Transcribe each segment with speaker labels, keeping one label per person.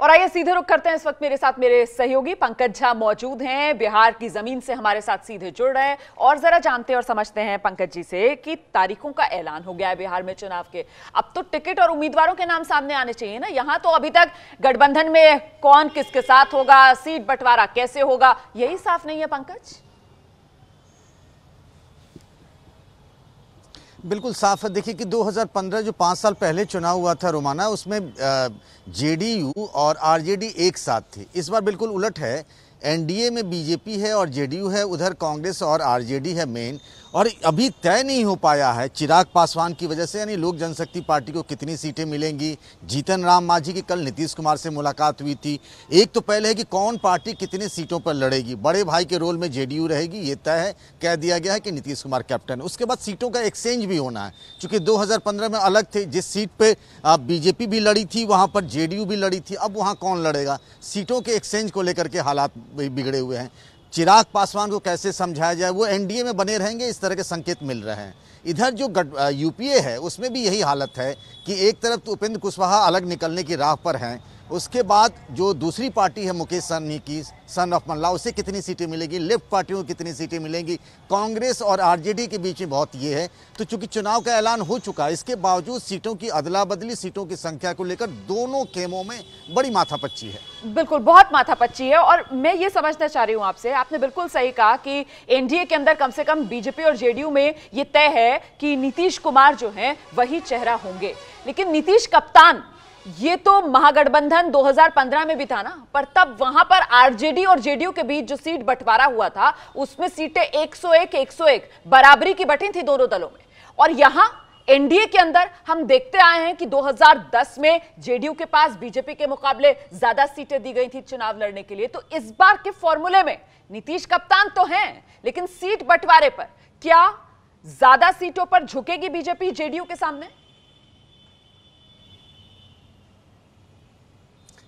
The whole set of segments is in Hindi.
Speaker 1: और आइए सीधे रुख करते हैं इस वक्त मेरे साथ मेरे सहयोगी पंकज झा मौजूद हैं बिहार की जमीन से हमारे साथ सीधे जुड़ रहे हैं और जरा जानते और समझते हैं पंकज जी से कि तारीखों का ऐलान हो गया है बिहार में चुनाव के अब तो टिकट और उम्मीदवारों के नाम सामने आने चाहिए ना यहाँ तो अभी तक गठबंधन में कौन किसके साथ होगा सीट बंटवारा कैसे होगा यही साफ नहीं है पंकज
Speaker 2: बिल्कुल साफ है देखिए कि 2015 जो पाँच साल पहले चुनाव हुआ था रोमाना उसमें जेडीयू और आरजेडी एक साथ थी इस बार बिल्कुल उलट है एनडीए में बीजेपी है और जेडीयू है उधर कांग्रेस और आरजेडी है मेन और अभी तय नहीं हो पाया है चिराग पासवान की वजह से यानी लोक जनशक्ति पार्टी को कितनी सीटें मिलेंगी जीतन राम मांझी की कल नीतीश कुमार से मुलाकात हुई थी एक तो पहले है कि कौन पार्टी कितने सीटों पर लड़ेगी बड़े भाई के रोल में जेडीयू रहेगी ये तय है कह दिया गया है कि नीतीश कुमार कैप्टन उसके बाद सीटों का एक्सचेंज भी होना है चूँकि दो में अलग थे जिस सीट पर बीजेपी भी लड़ी थी वहाँ पर जे भी लड़ी थी अब वहाँ कौन लड़ेगा सीटों के एक्सचेंज को लेकर के हालात बिगड़े हुए हैं चिराग पासवान को कैसे समझाया जाए वो एनडीए में बने रहेंगे इस तरह के संकेत मिल रहे हैं इधर जो यूपीए है उसमें भी यही हालत है कि एक तरफ तो उपेंद्र कुशवाहा अलग निकलने की राह पर हैं उसके बाद जो दूसरी पार्टी है मुकेश सहनी की सन ऑफ मल्ला उसे कितनी सीटें मिलेगी लेफ्ट पार्टियों को कितनी सीटें मिलेंगी कांग्रेस और आरजेडी के बीच में बहुत ये है तो चूंकि चुनाव का ऐलान हो चुका है इसके बावजूद सीटों की अदला बदली सीटों की संख्या को लेकर दोनों खेमों में बड़ी माथापच्ची है
Speaker 1: बिल्कुल बहुत माथापच्ची है और मैं ये समझना चाह रही हूँ आपसे आपने बिल्कुल सही कहा कि एनडीए के अंदर कम से कम बीजेपी और जेडीयू में ये तय है कि नीतीश कुमार जो है वही चेहरा होंगे लेकिन नीतीश कप्तान ये तो महागठबंधन 2015 में भी था ना पर तब वहां पर आरजेडी और जेडीयू के बीच जो सीट बंटवारा हुआ था उसमें सीटें 101 101 बराबरी की बटी थी दोनों दलों में और यहां एनडीए के अंदर हम देखते आए हैं कि 2010 में जेडीयू के पास बीजेपी के मुकाबले ज्यादा सीटें दी गई थी चुनाव लड़ने के लिए तो इस बार के फॉर्मूले में नीतीश कप्तान तो हैं लेकिन सीट बंटवारे पर क्या ज्यादा सीटों पर झुकेगी बीजेपी जेडीयू के सामने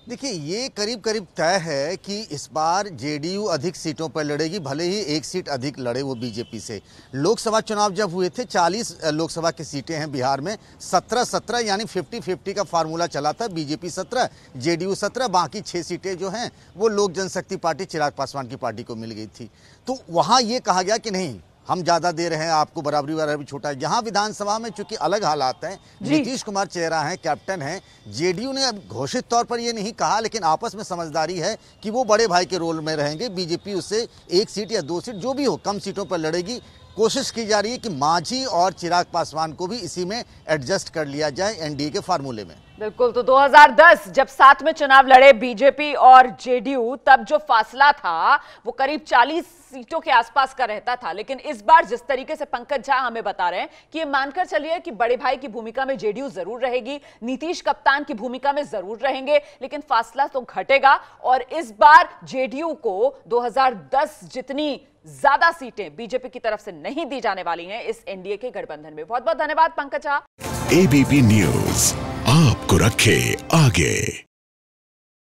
Speaker 2: देखिए ये करीब करीब तय है कि इस बार जेडीयू अधिक सीटों पर लड़ेगी भले ही एक सीट अधिक लड़े वो बीजेपी से लोकसभा चुनाव जब हुए थे 40 लोकसभा की सीटें हैं बिहार में 17 17 यानी 50 50 का फार्मूला चला था बीजेपी 17 जेडीयू 17 बाकी छः सीटें जो हैं वो लोक जनशक्ति पार्टी चिराग पासवान की पार्टी को मिल गई थी तो वहाँ ये कहा गया कि नहीं हम ज्यादा दे रहे हैं आपको बराबरी वाला भी छोटा है यहाँ विधानसभा में चूंकि अलग हालात हैं नीतीश कुमार चेहरा है कैप्टन है जेडीयू ने अब घोषित तौर पर यह नहीं कहा लेकिन आपस में समझदारी है कि वो बड़े भाई के रोल में रहेंगे बीजेपी उससे एक सीट या दो सीट जो भी हो कम सीटों पर लड़ेगी कोशिश की जा रही है कि माझी और चिराग पासवान को भी इसी में एडजस्ट कर लिया जाए एनडीए के फार्मूले में
Speaker 1: बिल्कुल तो 2010 जब साथ में चुनाव लड़े बीजेपी और जेडीयू तब जो फासला था वो करीब 40 सीटों के आसपास का रहता था लेकिन इस बार जिस तरीके से पंकज झा हमें बता रहे हैं कि ये मानकर चलिए कि बड़े भाई की भूमिका में जेडीयू जरूर रहेगी नीतीश कप्तान की भूमिका में जरूर रहेंगे लेकिन फासला तो घटेगा और इस बार जेडीयू को दो जितनी ज्यादा सीटें बीजेपी की तरफ से नहीं दी जाने वाली हैं इस एनडीए के गठबंधन में बहुत बहुत धन्यवाद पंकज झा
Speaker 2: एबीपी न्यूज को रखे आगे